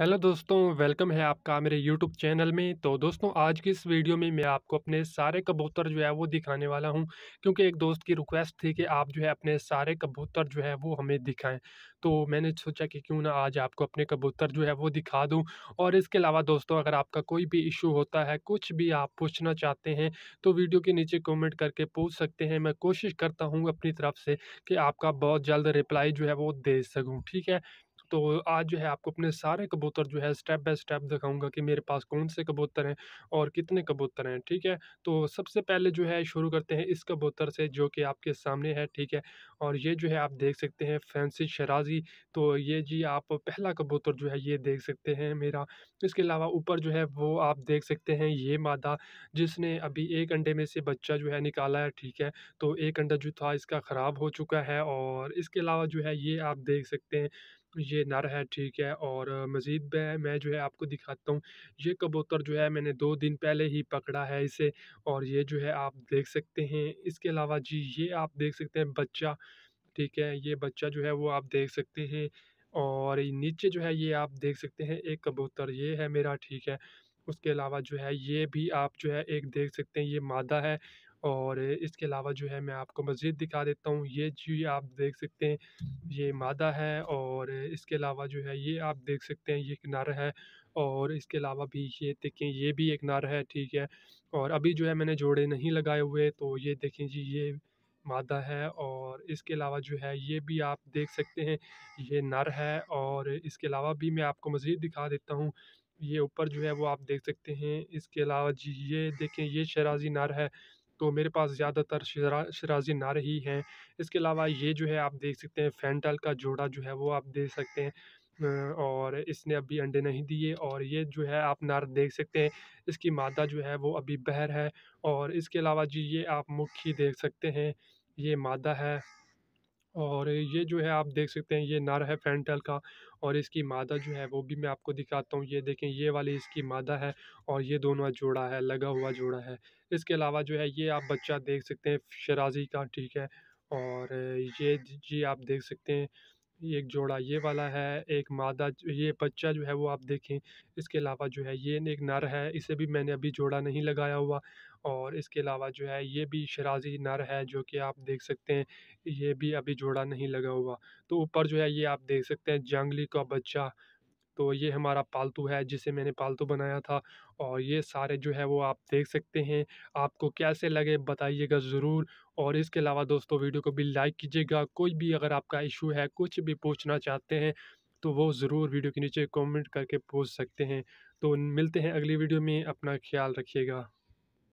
hello दोस्तों welcome है आपका मेरे यूट्यूब चैनल में तो दोस्तों आज की इस वीडियो में मैं आपको अपने सारे कबूतर जो है वो दिखाने वाला हूं क्योंकि एक दोस्त की रिक्वेस्ट थी कि आप जो है अपने सारे कबूतर जो है वो हमें दिखाएं तो मैंने सोचा कि क्यों ना आज आपको अपने कबूतर जो है वो दिखा दूँ और इसके अलावा दोस्तों अगर आपका कोई भी इशू होता है कुछ भी आप पूछना चाहते हैं तो वीडियो के नीचे कॉमेंट करके पूछ सकते हैं मैं कोशिश करता हूँ अपनी तरफ से कि आपका बहुत जल्द रिप्लाई जो है वो दे सकूँ ठीक है तो आज जो है आपको अपने सारे कबूतर जो है स्टेप बाय स्टेप दिखाऊंगा कि मेरे पास कौन से कबूतर हैं और कितने कबूतर हैं ठीक है तो सबसे पहले जो है शुरू करते हैं इस कबूतर से जो कि आपके सामने है ठीक है और ये जो है आप देख सकते हैं फैंसी शराजी तो ये जी आप पहला कबूतर जो है ये देख सकते हैं मेरा इसके अलावा ऊपर जो है वो आप देख सकते हैं ये मादा जिसने अभी एक अंडे में से बच्चा जो है निकाला है ठीक है तो एक अंडा जो था इसका ख़राब हो चुका है और इसके अलावा जो है ये आप देख सकते हैं ये नर है ठीक है और मज़ीद मैं जो है आपको दिखाता हूँ ये कबूतर जो है मैंने दो दिन पहले ही पकड़ा है इसे और ये जो है आप देख सकते हैं इसके अलावा जी ये आप देख सकते हैं बच्चा ठीक है ये बच्चा जो है वो आप देख सकते हैं और नीचे जो है ये आप देख सकते हैं एक कबूतर ये है मेरा ठीक है उसके अलावा जो है ये भी आप जो है एक देख सकते हैं ये मादा है और इसके अलावा जो है मैं आपको मज़ीद दिखा देता हूँ ये जी आप देख सकते हैं ये मादा है और इसके अलावा जो है ये आप देख सकते हैं ये एक नर है और इसके अलावा भी ये देखें ये भी एक नर है ठीक है और अभी जो है मैंने जोड़े नहीं लगाए हुए तो ये देखें जी ये मादा है और इसके अलावा जो है ये भी आप देख सकते हैं ये नर है और इसके अलावा भी मैं आपको मज़ीद दिखा देता हूँ ये ऊपर जो है वो आप देख सकते हैं इसके अलावा जी ये देखें ये शराजी नर है तो मेरे पास ज़्यादातर शरा शराजी नार ही हैं इसके अलावा ये जो है आप देख सकते हैं फैंटल का जोड़ा जो है वो आप देख सकते हैं और इसने अभी अंडे नहीं दिए और ये जो है आप नार देख सकते हैं इसकी मादा जो है वो अभी बहर है और इसके अलावा जी ये आप मुख्य देख सकते हैं ये मादा है और ये जो है आप देख सकते हैं ये नर है फेंटल का और इसकी मादा जो है वो भी मैं आपको दिखाता हूँ ये देखें ये वाली इसकी मादा है और ये दोनों जोड़ा है लगा हुआ जोड़ा है इसके अलावा जो है ये आप बच्चा देख सकते हैं शराजी का ठीक है और ये जी आप देख सकते हैं एक जोड़ा ये वाला है एक मादा ये बच्चा जो है वो आप देखें इसके अलावा जो है ये एक नर है इसे भी मैंने अभी जोड़ा नहीं लगाया हुआ और इसके अलावा जो है ये भी शराजी नर है जो कि आप देख सकते हैं ये भी अभी जोड़ा नहीं लगा हुआ तो ऊपर जो है ये आप देख सकते हैं जंगली का बच्चा तो ये हमारा पालतू है जिसे मैंने पालतू बनाया था और ये सारे जो है वो आप देख सकते हैं आपको कैसे लगे बताइएगा ज़रूर और इसके अलावा दोस्तों वीडियो को भी लाइक कीजिएगा कोई भी अगर आपका इशू है कुछ भी पूछना चाहते हैं तो वो ज़रूर वीडियो के नीचे कमेंट करके पूछ सकते हैं तो मिलते हैं अगली वीडियो में अपना ख्याल रखिएगा